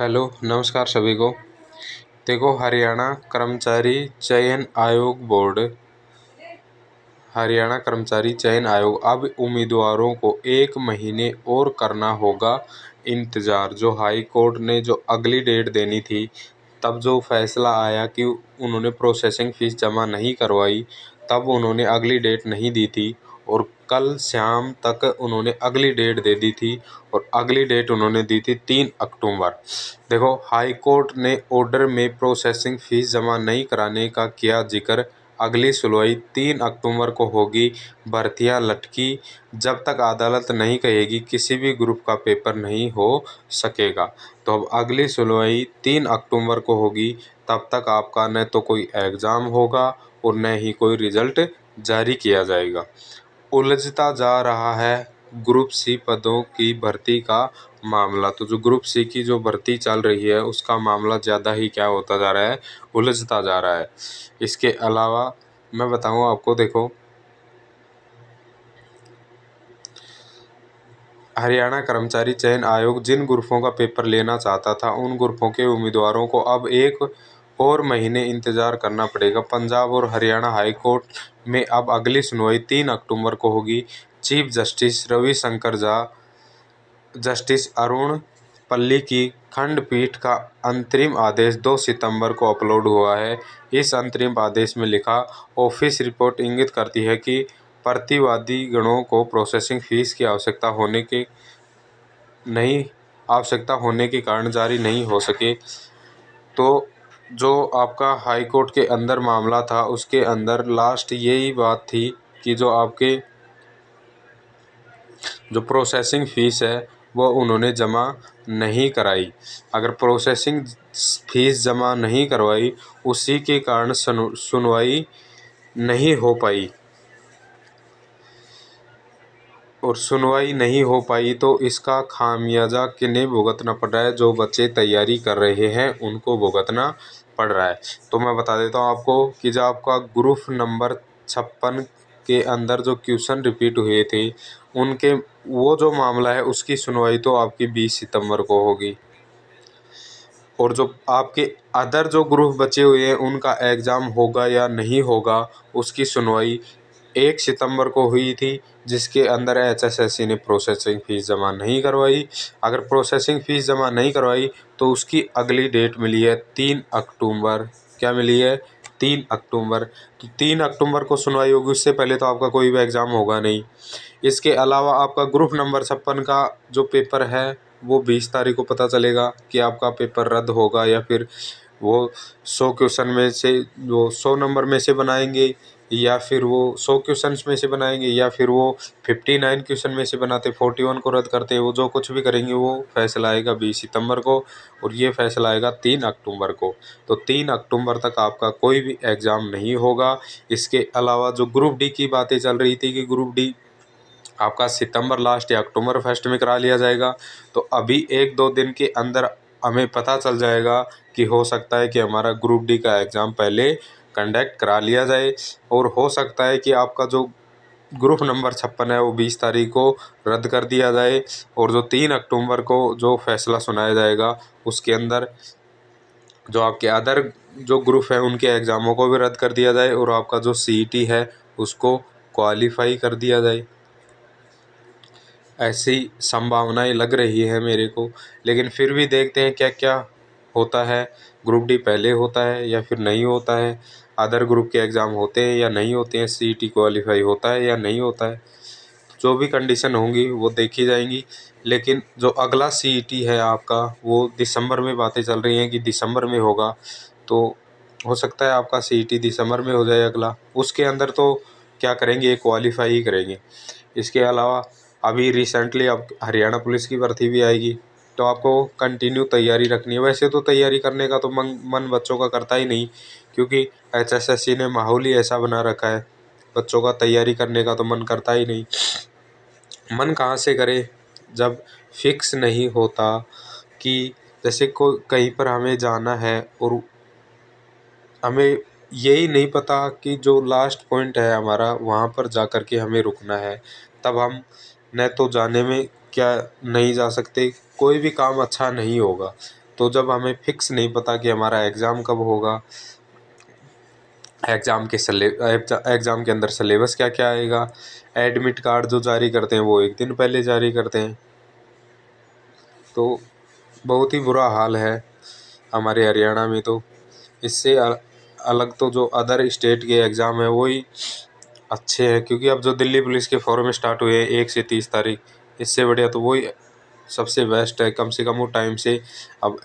hello नमस्कार सभी को देखो हरियाणा कर्मचारी चयन आयोग बोर्ड हरियाणा कर्मचारी चयन आयोग अब उम्मीदवारों को एक महीने और करना होगा इंतज़ार जो हाई कोर्ट ने जो अगली डेट देनी थी तब जो फैसला आया कि उन्होंने प्रोसेसिंग फ़ीस जमा नहीं करवाई तब उन्होंने अगली डेट नहीं दी थी और कल शाम तक उन्होंने अगली डेट दे दी थी और अगली डेट उन्होंने दी थी तीन अक्टूबर देखो हाई कोर्ट ने ऑर्डर में प्रोसेसिंग फीस जमा नहीं कराने का किया जिक्र अगली सुनवाई तीन अक्टूबर को होगी भर्तियां लटकी जब तक अदालत नहीं कहेगी किसी भी ग्रुप का पेपर नहीं हो सकेगा तो अब अगली सुनवाई तीन अक्टूबर को होगी तब तक आपका न तो कोई एग्ज़ाम होगा और न ही कोई रिज़ल्ट जारी किया जाएगा उलझता जा रहा है ग्रुप सी पदों की भर्ती का मामला तो जो ग्रुप सी की जो भर्ती चल रही है उसका मामला ज़्यादा ही क्या होता जा रहा है उलझता जा रहा है इसके अलावा मैं बताऊँ आपको देखो हरियाणा कर्मचारी चयन आयोग जिन ग्रुपों का पेपर लेना चाहता था उन ग्रुपों के उम्मीदवारों को अब एक और महीने इंतजार करना पड़ेगा पंजाब और हरियाणा हाईकोर्ट में अब अगली सुनवाई तीन अक्टूबर को होगी chief justice Ravishankar Jha justice Arun Palli की खंडपीठ का अंतरिम आदेश 2 सितंबर को अपलोड हुआ है इस अंतरिम आदेश में लिखा ऑफिस रिपोर्ट इंगित करती है कि प्रतिवादी गणों को प्रोसेसिंग फीस की आवश्यकता होने के नहीं आवश्यकता होने के कारण जारी नहीं हो सके तो जो आपका हाई कोर्ट के अंदर मामला था उसके अंदर लास्ट यही बात थी कि जो आपके जो प्रोसेसिंग फ़ीस है वो उन्होंने जमा नहीं कराई अगर प्रोसेसिंग फ़ीस जमा नहीं करवाई उसी के कारण सुनवाई नहीं हो पाई और सुनवाई नहीं हो पाई तो इसका खामियाजा किन्हें भुगतना पड़ रहा है जो बच्चे तैयारी कर रहे हैं उनको भुगतना पड़ रहा है तो मैं बता देता हूँ आपको कि जो आपका ग्रुप नंबर छप्पन के अंदर जो क्वेश्चन रिपीट हुए थे उनके वो जो मामला है उसकी सुनवाई तो आपकी बीस सितंबर को होगी और जो आपके अदर जो ग्रुप बचे हुए हैं उनका एग्ज़ाम होगा या नहीं होगा उसकी सुनवाई एक सितंबर को हुई थी जिसके अंदर एचएसएससी ने प्रोसेसिंग फ़ीस जमा नहीं करवाई अगर प्रोसेसिंग फ़ीस जमा नहीं करवाई तो उसकी अगली डेट मिली है तीन अक्टूबर क्या मिली है तीन अक्टूबर तो तीन अक्टूबर को सुनवाई होगी उससे पहले तो आपका कोई भी एग्ज़ाम होगा नहीं इसके अलावा आपका ग्रुप नंबर छप्पन का जो पेपर है वो बीस तारीख को पता चलेगा कि आपका पेपर रद्द होगा या फिर वो सौ क्वेश्चन में से वो सौ नंबर में से बनाएंगे या फिर वो सौ क्वेश्चन में से बनाएंगे या फिर वो फिफ्टी नाइन क्वेश्चन में से बनाते फोर्टी वन को रद्द करते वो जो कुछ भी करेंगे वो फैसला आएगा बीस सितंबर को और ये फैसला आएगा तीन अक्टूबर को तो तीन अक्टूबर तक आपका कोई भी एग्ज़ाम नहीं होगा इसके अलावा जो ग्रुप डी की बातें चल रही थी कि ग्रुप डी आपका सितंबर लास्ट या अक्टूबर फर्स्ट में करा लिया जाएगा तो अभी एक दो दिन के अंदर हमें पता चल जाएगा कि हो सकता है कि हमारा ग्रुप डी का एग्ज़ाम पहले कंडक्ट करा लिया जाए और हो सकता है कि आपका जो ग्रुप नंबर छप्पन है वो बीस तारीख को रद्द कर दिया जाए और जो तीन अक्टूबर को जो फैसला सुनाया जाएगा उसके अंदर जो आपके अदर जो ग्रुप है उनके एग्ज़ामों को भी रद्द कर दिया जाए और आपका जो सी e है उसको क्वालिफाई कर दिया जाए ऐसी संभावनाएं लग रही है मेरे को लेकिन फिर भी देखते हैं क्या क्या होता है ग्रुप डी पहले होता है या फिर नहीं होता है अदर ग्रुप के एग्ज़ाम होते हैं या नहीं होते हैं सी ई टी क्वालिफाई होता है या नहीं होता है जो भी कंडीशन होंगी वो देखी जाएंगी लेकिन जो अगला सी ई टी है आपका वो दिसंबर में बातें चल रही हैं कि दिसंबर में होगा तो हो सकता है आपका सी ई टी दिसंबर में हो जाए अगला उसके अंदर तो क्या करेंगे क्वालिफाई ही करेंगे इसके अलावा अभी रिसेंटली अब हरियाणा पुलिस की भर्ती भी आएगी तो आपको कंटिन्यू तैयारी रखनी है वैसे तो तैयारी करने का तो मन मन बच्चों का करता ही नहीं क्योंकि एच एस एस सी ने माहौल ही ऐसा बना रखा है बच्चों का तैयारी करने का तो मन करता ही नहीं मन कहाँ से करे जब फिक्स नहीं होता कि जैसे को कहीं पर हमें जाना है और हमें यही नहीं पता कि जो लास्ट पॉइंट है हमारा वहाँ पर जा कर के हमें रुकना है तब हम न तो जाने में क्या नहीं जा सकते कोई भी काम अच्छा नहीं होगा तो जब हमें फिक्स नहीं पता कि हमारा एग्ज़ाम कब होगा एग्ज़ाम के सले एग्ज़ाम के अंदर सलेबस क्या क्या आएगा एडमिट कार्ड जो जारी करते हैं वो एक दिन पहले जारी करते हैं तो बहुत ही बुरा हाल है हमारे हरियाणा में तो इससे अलग तो जो अदर स्टेट के एग्ज़ाम है वही अच्छे हैं क्योंकि अब जो दिल्ली पुलिस के फॉर्म स्टार्ट हुए हैं एक से तीस तारीख इससे बढ़िया तो वही सबसे बेस्ट है कम से कम वो टाइम से अब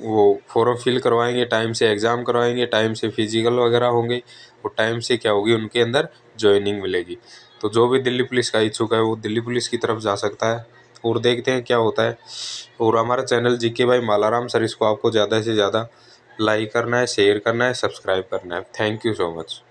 वो फॉर्म फिल करवाएंगे टाइम से एग्ज़ाम करवाएंगे टाइम से फिजिकल वगैरह होंगे और टाइम से क्या होगी उनके अंदर ज्वाइनिंग मिलेगी तो जो भी दिल्ली पुलिस का इच्छुक है वो दिल्ली पुलिस की तरफ जा सकता है और देखते हैं क्या होता है और हमारा चैनल जी के भाई मालाराम सर इसको आपको ज़्यादा से ज़्यादा लाइक करना है शेयर करना है सब्सक्राइब करना है थैंक यू सो मच